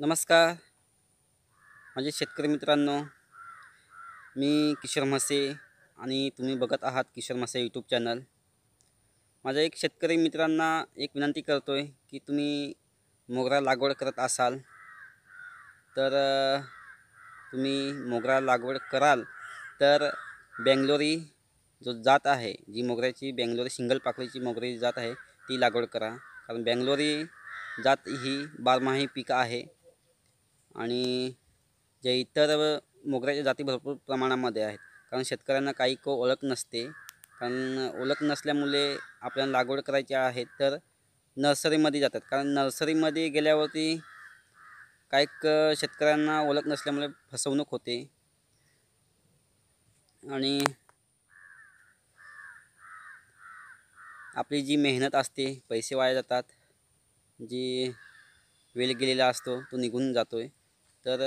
नमस्कार माझे शेतकरी मित्रांनो मी किशोर म्हसे आणि तुम्ही बघत आहात किशोर म्हसे यूट्यूब चॅनल माझ्या एक शेतकरी मित्रांना एक विनंती करतो आहे की तुम्ही मोगरा लागवड करत असाल तर तुम्ही मोगरा लागवड कराल तर बेंगलोरी जो जात आहे जी मोगऱ्याची बेंगलोरी सिंगल पाकळीची मोगरी जात आहे ती लागवड करा कारण बेंगलोरी जात ही बारमाही पीक आहे आणि जे इतर मोगऱ्याच्या जाती भरपूर प्रमाणामध्ये आहेत कारण शेतकऱ्यांना काही को ओळख नसते कारण ओळख नसल्यामुळे आपल्याला लागवड करायची आहे तर नर्सरीमध्ये जातात कारण नर्सरीमध्ये गेल्यावरती काही शेतकऱ्यांना ओळख नसल्यामुळे फसवणूक होते आणि आपली जी मेहनत असते पैसे वाया जातात जी वेळ गेलेला असतो तो निघून जातो आहे तर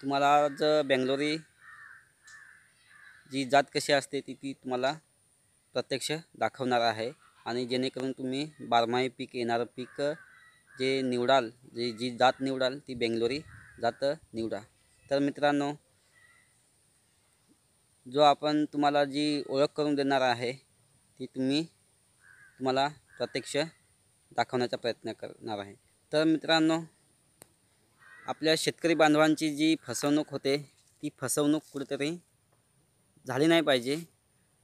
तुम्हाला आज बेंगलोरी जी जात कशी असते ती ती तुम्हाला प्रत्यक्ष दाखवणार आहे आणि जेणेकरून तुम्ही बारमाही पीक येणारं पीक जे निवडाल जे जी जात निवडाल ती बेंगलोरी जात निवडा तर मित्रांनो जो आपण तुम्हाला जी ओळख करून देणार आहे ती तुम्ही तुम्हाला प्रत्यक्ष दाखवण्याचा प्रयत्न करणार आहे तर मित्रांनो आपल्या शेतकरी बांधवांची जी फसवणूक होते ती फसवणूक कुठेतरी झाली नाही पाहिजे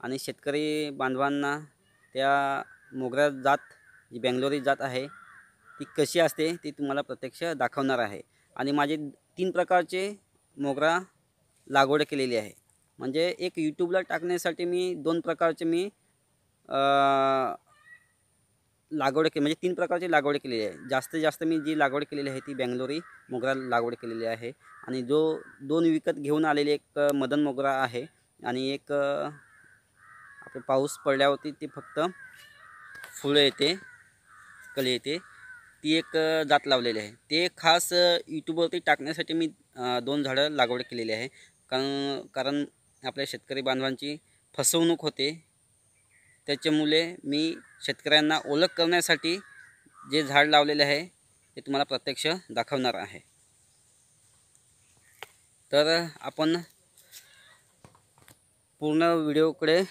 आणि शेतकरी बांधवांना त्या मोगऱ्या जात जी बेंगलोरी जात आहे ती कशी असते ती तुम्हाला प्रत्यक्ष दाखवणार आहे आणि माझे तीन प्रकारचे मोगरा लागवड केलेली आहे म्हणजे एक यूट्यूबला टाकण्यासाठी मी दोन प्रकारचे मी लागवड के म्हणजे तीन प्रकारची लागवड केलेली आहे जास्तीत जास्त मी जी लागवड केलेली आहे ती बेंगलोरी मोगरा लागवड केलेली आहे आणि जो दोन विकत घेऊन आलेली एक मदन मोगरा आहे आणि एक आपलं पाऊस पडल्यावरती ती फक्त फुलं येते कली येते ती एक जात लावलेली आहे ते खास यूट्यूबवरती टाकण्यासाठी मी दोन झाडं लागवड केलेली आहे कारण कारण आपल्या शेतकरी बांधवांची फसवणूक होते त्याच्यामुळे मी शेतकऱ्यांना ओळख करण्यासाठी जे झाड लावलेले आहे ते तुम्हाला प्रत्यक्ष दाखवणार आहे तर आपण पूर्ण व्हिडिओकडे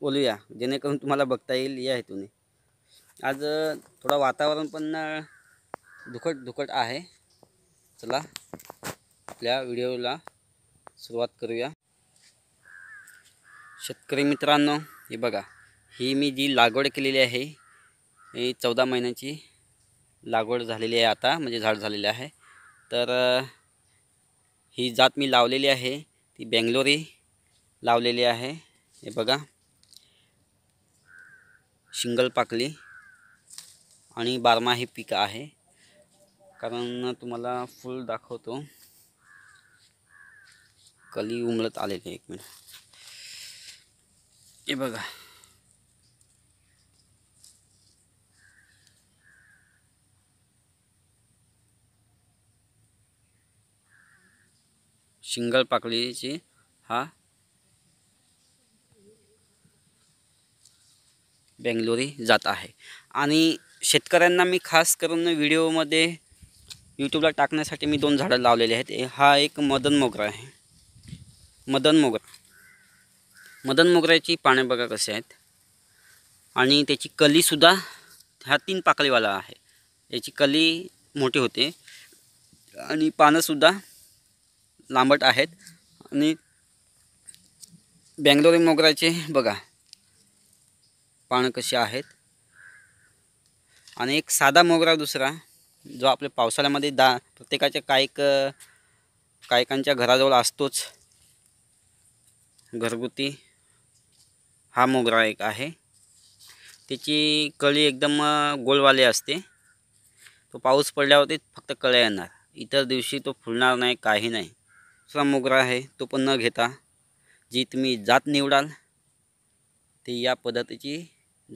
बोलूया जेणेकरून तुम्हाला बघता येईल या हेतूने आज थोडं वातावरण पण दुखट दुखट आहे चला आपल्या व्हिडिओला सुरुवात करूया शेतकरी मित्रांनो हे बघा ही मी जी लागवड केलेली आहे ही चौदा महिन्याची लागवड झालेली आहे आता म्हणजे झाड झालेले आहे तर ही जात मी लावलेली आहे ती बेंगलोरी लावलेली आहे हे बघा शिंगल पाकली आणि बारमा हे पिकं आहे कारण तुम्हाला फुल दाखवतो कली उमलत आलेली एक मिनिट हे बघा शिंगल पाकळीची हा बेंगलोरी जात आहे आणि शेतकऱ्यांना मी खास करून व्हिडिओमध्ये यूट्यूबला टाकण्यासाठी मी दोन झाडं लावलेली आहेत हा एक मदन मोगरा आहे मदन मोगरा मदन मोगऱ्याची पाने बघा कसे आहेत आणि त्याची कलीसुद्धा ह्या तीन पाकळीवाला आहे याची कली मोठी होते आणि पानंसुद्धा लांबट आहेत आणि बेंगलोरी मोगऱ्याचे बघा पानं कसे आहेत आणि एक साधा मोगरा दुसरा जो आपल्या पावसाळ्यामध्ये दा प्रत्येकाच्या कायक कायकांच्या घराजवळ असतोच घरगुती हा मोगरा एक आहे त्याची कळी एकदम गोलवाली असते तो पाऊस पडल्यावरती फक्त कळ्या येणार इतर दिवशी तो फुलणार नाही काही नाही दुसरा मोगरा आहे तो पण न घेता जी तुम्ही जात निवडाल ती या पद्धतीची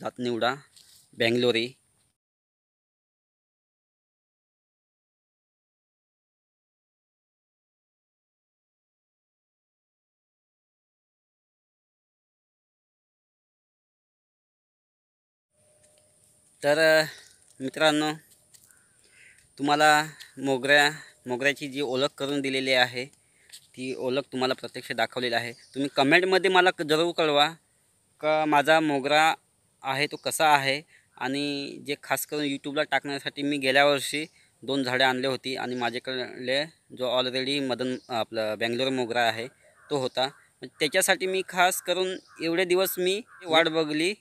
जात निवडा बँगलोरी तर मित्रांनो तुम्हाला मोगऱ्या मोगऱ्याची जी ओळख करून दिलेली आहे ती ओळख तुम्हाला प्रत्यक्ष दाखवलेली आहे तुम्ही कमेंटमध्ये मला जरूर कळवा का माझा मोगरा आहे तो कसा आहे आणि जे खास करून यूट्यूबला टाकण्यासाठी मी गेल्या वर्षी दोन झाडे आणले होती आणि माझ्याकडले जो ऑलरेडी मदन आपला बँगलोर मोगरा आहे तो होता त्याच्यासाठी मी खास करून एवढे दिवस मी वाट बघली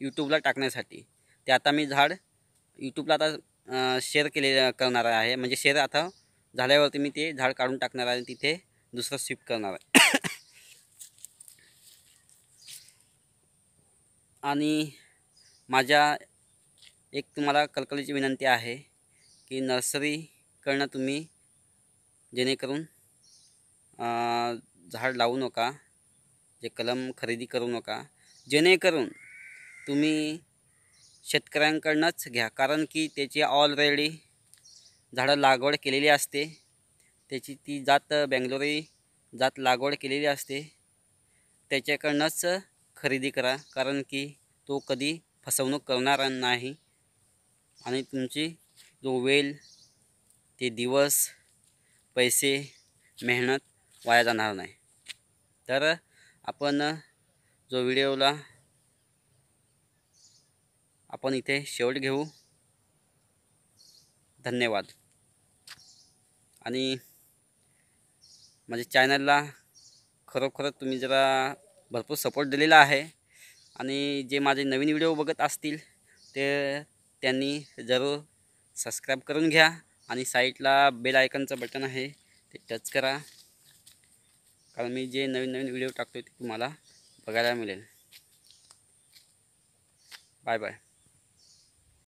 यूट्यूबला टाकण्यासाठी ते आता मी झाड यूट्यूबला आता शेअर केले करणार आहे म्हणजे शेअर आता झाल्यावरती मी ते झाड काढून टाकणार आहे तिथे दुसरा शिफ्ट करणार आहे आणि माझ्या एक तुम्हाला कलकलीची विनंती आहे की नर्सरीकडनं तुम्ही जेणेकरून झाड लावू नका जे कलम खरेदी करू नका जेणेकरून तुम्ही शेतकऱ्यांकडनंच घ्या कारण की त्याची ऑलरेडी झाडं लागवड केलेली असते त्याची ती जात बेंगलोरी जात लागवड केलेली असते त्याच्याकडनंच खरेदी करा कारण की तो कधी फसवणूक करणार नाही आणि तुमची जो वेल ते दिवस पैसे मेहनत वाया जाणार नाही तर आपण जो व्हिडिओला आपण इथे शेवट घेऊ धन्यवाद आणि माझ्या म्हणजे चॅनलला खरोखरच तुम्ही जरा भरपूर सपोर्ट दिलेला आहे आणि जे माझे नवीन व्हिडिओ बघत असतील ते त्यांनी जरूर सबस्क्राईब करून घ्या आणि साईटला बेल आयकनचं बटन आहे ते टच करा कारण मी जे नवीन नवीन व्हिडिओ टाकतो ते तुम्हाला बघायला मिळेल बाय बाय